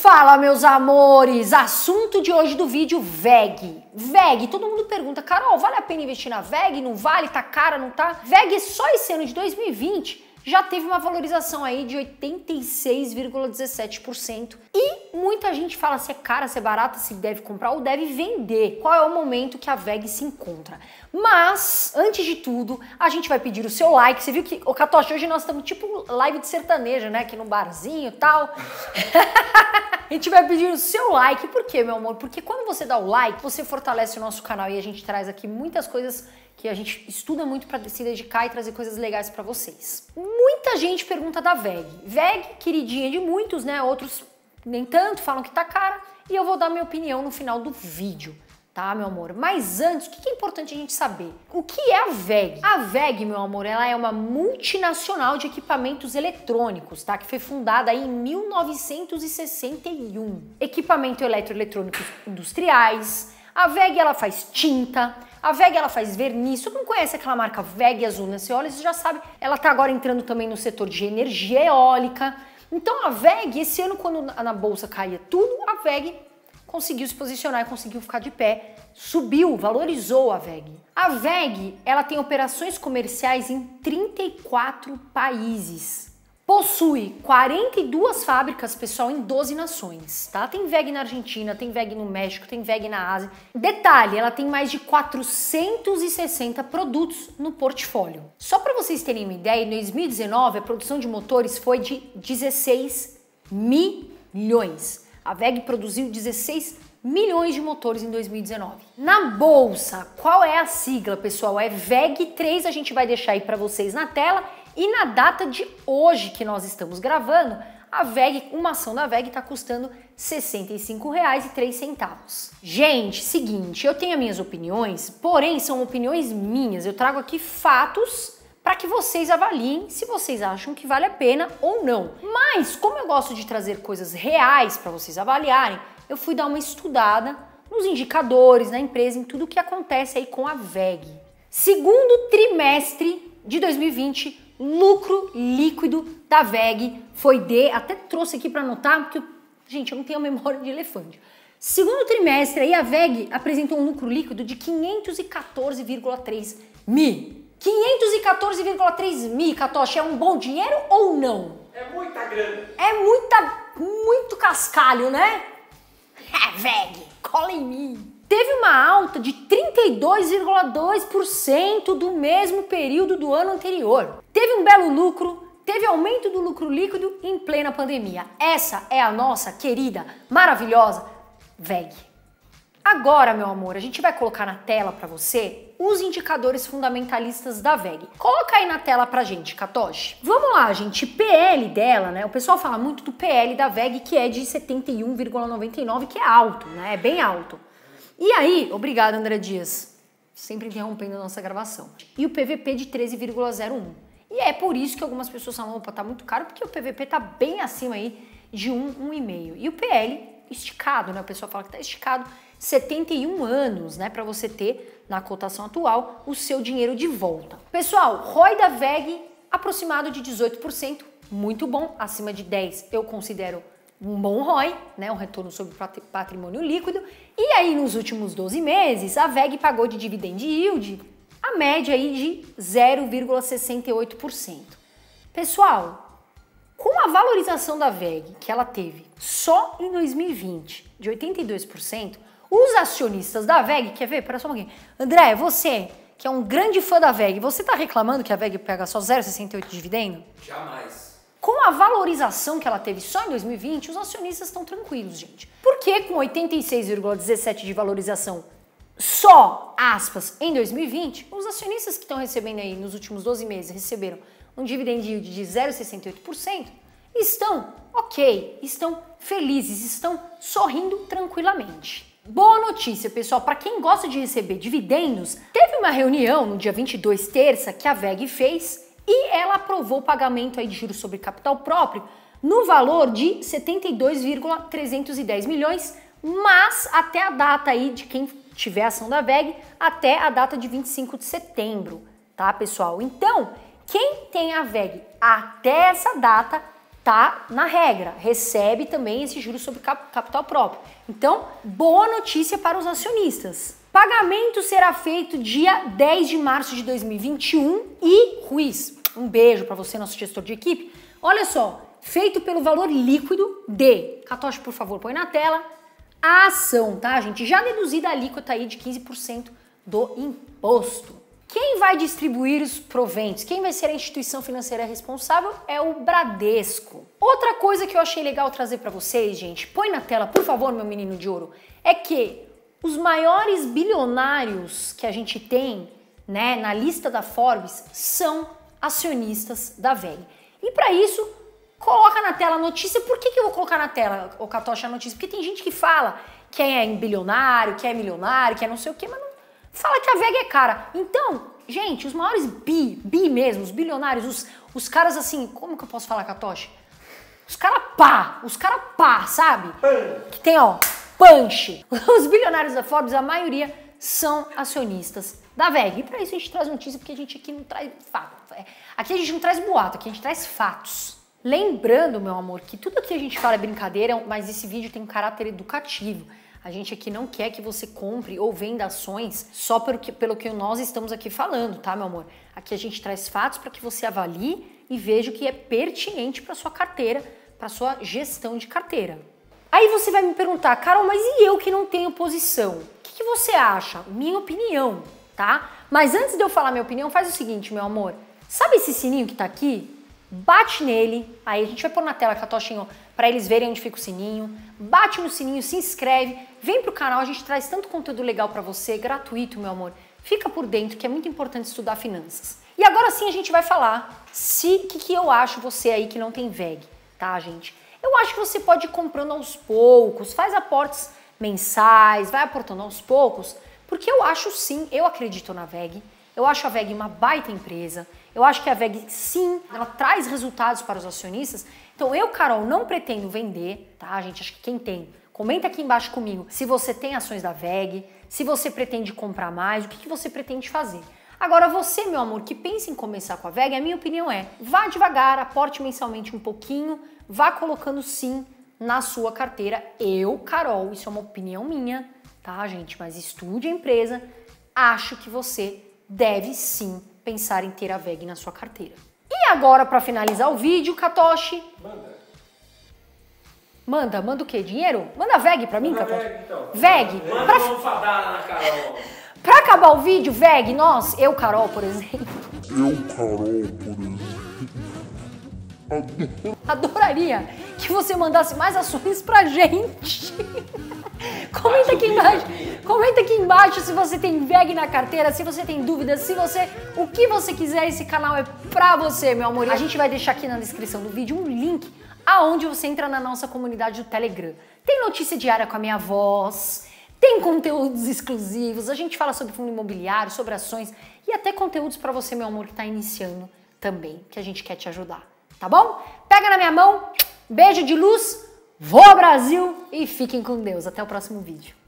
Fala, meus amores! Assunto de hoje do vídeo, VEG. VEG, todo mundo pergunta, Carol, vale a pena investir na VEG? Não vale? Tá cara, não tá? VEG é só esse ano de 2020 já teve uma valorização aí de 86,17%. E muita gente fala se é cara, se é barata, se deve comprar ou deve vender. Qual é o momento que a VEG se encontra? Mas, antes de tudo, a gente vai pedir o seu like. Você viu que, o Catoche, hoje nós estamos tipo live de sertaneja, né? Aqui no barzinho e tal. a gente vai pedir o seu like. Por quê, meu amor? Porque quando você dá o like, você fortalece o nosso canal e a gente traz aqui muitas coisas que a gente estuda muito para se dedicar e trazer coisas legais para vocês. Muita gente pergunta da VEG. VEG, queridinha de muitos, né? Outros nem tanto, falam que tá cara, e eu vou dar minha opinião no final do vídeo. Tá, meu amor? Mas antes, o que é importante a gente saber? O que é a VEG? A VEG, meu amor, ela é uma multinacional de equipamentos eletrônicos, tá? Que foi fundada em 1961. Equipamento eletroeletrônicos industriais. A VEG, ela faz tinta, a VEG ela faz verniz. Você não conhece aquela marca VEG azul, né? Você olha, você já sabe. Ela está agora entrando também no setor de energia eólica. Então a VEG, esse ano, quando na bolsa caía tudo, a VEG conseguiu se posicionar, conseguiu ficar de pé, subiu, valorizou a VEG. A VEG, ela tem operações comerciais em 34 países. Possui 42 fábricas, pessoal, em 12 nações, tá? Tem VEG na Argentina, tem VEG no México, tem VEG na Ásia. Detalhe, ela tem mais de 460 produtos no portfólio. Só para vocês terem uma ideia, em 2019 a produção de motores foi de 16 milhões. A VEG produziu 16 milhões de motores em 2019. Na bolsa, qual é a sigla, pessoal? É VEG3, a gente vai deixar aí para vocês na tela. E na data de hoje que nós estamos gravando, a VEG, uma ação da VEG está custando R$ 65,03. Gente, seguinte, eu tenho as minhas opiniões, porém são opiniões minhas. Eu trago aqui fatos para que vocês avaliem se vocês acham que vale a pena ou não. Mas como eu gosto de trazer coisas reais para vocês avaliarem, eu fui dar uma estudada nos indicadores, na empresa, em tudo o que acontece aí com a VEG. Segundo trimestre de 2020, lucro líquido da VEG foi de, até trouxe aqui para anotar, porque, gente, eu não tenho memória de elefante. Segundo trimestre, aí a VEG apresentou um lucro líquido de 514,3 mi. 514,3 mi, Katoshi, é um bom dinheiro ou não? É muita grana. É muita, muito cascalho, né? veg, cola em mim. Teve uma alta de 32,2% do mesmo período do ano anterior. Teve um belo lucro, teve aumento do lucro líquido em plena pandemia. Essa é a nossa querida, maravilhosa VEG. Agora, meu amor, a gente vai colocar na tela para você os indicadores fundamentalistas da VEG. Coloca aí na tela pra gente, Katoshi. Vamos lá, gente. PL dela, né? O pessoal fala muito do PL da VEG, que é de 71,99, que é alto, né? É bem alto. E aí, obrigado, André Dias. Sempre interrompendo a nossa gravação. E o PVP de 13,01. E é por isso que algumas pessoas falam, opa, tá muito caro, porque o PVP tá bem acima aí de 1,5. E o PL esticado, né? O pessoal fala que tá esticado 71 anos, né, para você ter na cotação atual o seu dinheiro de volta. Pessoal, ROI da VEG aproximado de 18%, muito bom, acima de 10 eu considero um bom ROI, né, um retorno sobre patrimônio líquido. E aí nos últimos 12 meses, a VEG pagou de dividend yield a média aí de 0,68%. Pessoal, com a valorização da VEG que ela teve só em 2020 de 82%, os acionistas da VEG, quer ver? Pera só um pouquinho. André, você que é um grande fã da VEG, você está reclamando que a VEG pega só 0,68 de dividendo? Jamais. Com a valorização que ela teve só em 2020, os acionistas estão tranquilos, gente. Porque com 86,17 de valorização só, aspas, em 2020, os acionistas que estão recebendo aí nos últimos 12 meses receberam um dividend de 0,68%, estão ok, estão felizes, estão sorrindo tranquilamente. Boa notícia, pessoal, para quem gosta de receber dividendos, teve uma reunião no dia 22 terça que a VEG fez e ela aprovou o pagamento aí de juros sobre capital próprio no valor de 72,310 milhões, mas até a data aí de quem tiver ação da VEG, até a data de 25 de setembro, tá, pessoal? Então, quem tem a VEG até essa data tá na regra, recebe também esse juros sobre capital próprio. Então, boa notícia para os acionistas. Pagamento será feito dia 10 de março de 2021 e Ruiz, um beijo para você, nosso gestor de equipe. Olha só, feito pelo valor líquido de, Catoche, por favor, põe na tela, a ação, tá, gente? Já deduzida a alíquota aí de 15% do imposto. Quem vai distribuir os proventos? Quem vai ser a instituição financeira responsável é o Bradesco. Outra coisa que eu achei legal trazer para vocês, gente, põe na tela, por favor, meu menino de ouro, é que os maiores bilionários que a gente tem, né, na lista da Forbes são acionistas da VEG. E para isso, coloca na tela a notícia. Por que, que eu vou colocar na tela, o Catocha, a notícia? Porque tem gente que fala que é bilionário, que é milionário, que é não sei o quê, mas não fala que a VEG é cara. Então, gente, os maiores bi, bi mesmo, os bilionários, os, os caras assim, como que eu posso falar, Katoshi? Os caras pá, os caras pá, sabe? Que tem, ó, punch. Os bilionários da Forbes, a maioria são acionistas da VEG. E para isso a gente traz notícia, porque a gente aqui não traz fato. É, aqui a gente não traz boato, aqui a gente traz fatos. Lembrando, meu amor, que tudo que a gente fala é brincadeira, mas esse vídeo tem um caráter educativo. A gente aqui não quer que você compre ou venda ações só pelo que, pelo que nós estamos aqui falando, tá, meu amor? Aqui a gente traz fatos para que você avalie e veja o que é pertinente para sua carteira, para sua gestão de carteira. Aí você vai me perguntar, Carol, mas e eu que não tenho posição? O que, que você acha? Minha opinião, tá? Mas antes de eu falar minha opinião, faz o seguinte, meu amor. Sabe esse sininho que está aqui? bate nele, aí a gente vai pôr na tela, Catochinho, para eles verem onde fica o sininho, bate no sininho, se inscreve, vem pro canal, a gente traz tanto conteúdo legal para você, gratuito, meu amor. Fica por dentro que é muito importante estudar finanças. E agora sim a gente vai falar se que que eu acho você aí que não tem VEG, tá, gente? Eu acho que você pode ir comprando aos poucos, faz aportes mensais, vai aportando aos poucos, porque eu acho sim, eu acredito na VEG. Eu acho a VEG uma baita empresa. Eu acho que a VEG, sim, ela traz resultados para os acionistas. Então, eu, Carol, não pretendo vender, tá, gente? Acho que quem tem, comenta aqui embaixo comigo se você tem ações da VEG, se você pretende comprar mais, o que, que você pretende fazer. Agora, você, meu amor, que pensa em começar com a VEG, a minha opinião é: vá devagar, aporte mensalmente um pouquinho, vá colocando sim na sua carteira. Eu, Carol, isso é uma opinião minha, tá, gente? Mas estude a empresa, acho que você deve sim pensar em ter a VEG na sua carteira. E agora, para finalizar o vídeo, Katoshi... Manda. Manda, manda o quê? Dinheiro? Manda VEG para mim, Katoshi. VEG, então. VEG. Manda pra... fadada na Carol. para acabar o vídeo, VEG, nós, eu, Carol, por exemplo... Eu, Carol, por exemplo... Adoraria que você mandasse mais ações pra gente. Comenta aqui embaixo. Comenta aqui embaixo se você tem VEG na carteira, se você tem dúvidas, se você. O que você quiser, esse canal é pra você, meu amor. A gente vai deixar aqui na descrição do vídeo um link aonde você entra na nossa comunidade do Telegram. Tem notícia diária com a minha voz, tem conteúdos exclusivos, a gente fala sobre fundo imobiliário, sobre ações e até conteúdos para você, meu amor, que tá iniciando também, que a gente quer te ajudar, tá bom? Pega na minha mão, beijo de luz, vou ao Brasil e fiquem com Deus. Até o próximo vídeo.